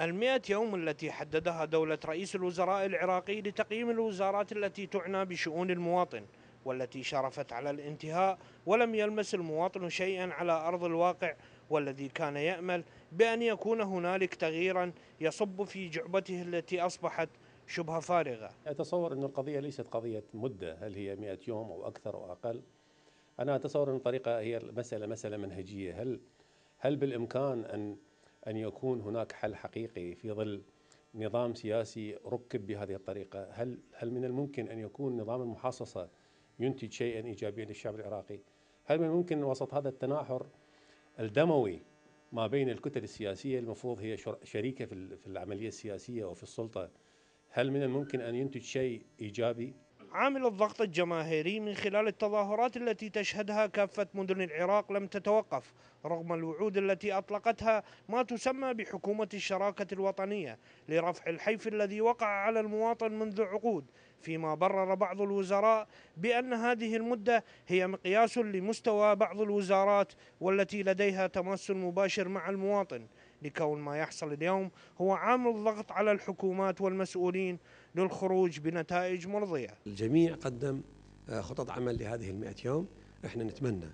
المئة يوم التي حددها دولة رئيس الوزراء العراقي لتقييم الوزارات التي تعنى بشؤون المواطن والتي شرفت على الانتهاء ولم يلمس المواطن شيئا على أرض الواقع والذي كان يأمل بأن يكون هنالك تغييرا يصب في جعبته التي أصبحت شبه فارغة أتصور أن القضية ليست قضية مدة هل هي 100 يوم أو أكثر أو أقل أنا أتصور أن الطريقة هي مسألة مسألة منهجية هل هل بالإمكان أن ان يكون هناك حل حقيقي في ظل نظام سياسي ركب بهذه الطريقه، هل هل من الممكن ان يكون نظام المحاصصه ينتج شيئا ايجابيا للشعب العراقي؟ هل من الممكن وسط هذا التناحر الدموي ما بين الكتل السياسيه المفروض هي شريكه في العمليه السياسيه وفي السلطه هل من الممكن ان ينتج شيء ايجابي؟ عامل الضغط الجماهيري من خلال التظاهرات التي تشهدها كافة مدن العراق لم تتوقف رغم الوعود التي أطلقتها ما تسمى بحكومة الشراكة الوطنية لرفع الحيف الذي وقع على المواطن منذ عقود فيما برر بعض الوزراء بأن هذه المدة هي مقياس لمستوى بعض الوزارات والتي لديها تماس مباشر مع المواطن لكون ما يحصل اليوم هو عامل ضغط على الحكومات والمسؤولين للخروج بنتائج مرضية الجميع قدم آه، خطط عمل لهذه المئة يوم احنا نتمنى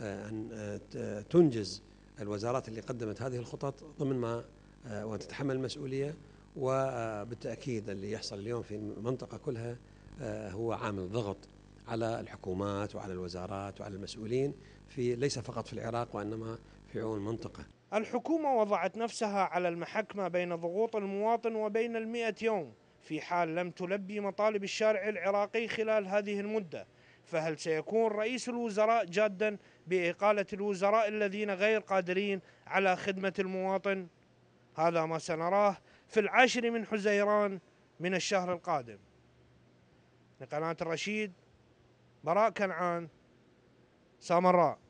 آه، أن آه، تنجز الوزارات اللي قدمت هذه الخطط ضمن ما وتتحمل المسؤولية وبالتأكيد اللي يحصل اليوم في المنطقة كلها هو عامل ضغط على الحكومات وعلى الوزارات وعلى المسؤولين في ليس فقط في العراق وإنما في عون المنطقة الحكومة وضعت نفسها على المحك ما بين ضغوط المواطن وبين المئة يوم في حال لم تلبي مطالب الشارع العراقي خلال هذه المدة فهل سيكون رئيس الوزراء جادا بإقالة الوزراء الذين غير قادرين على خدمة المواطن؟ هذا ما سنراه في العاشر من حزيران من الشهر القادم لقناة الرشيد براء كنعان سامراء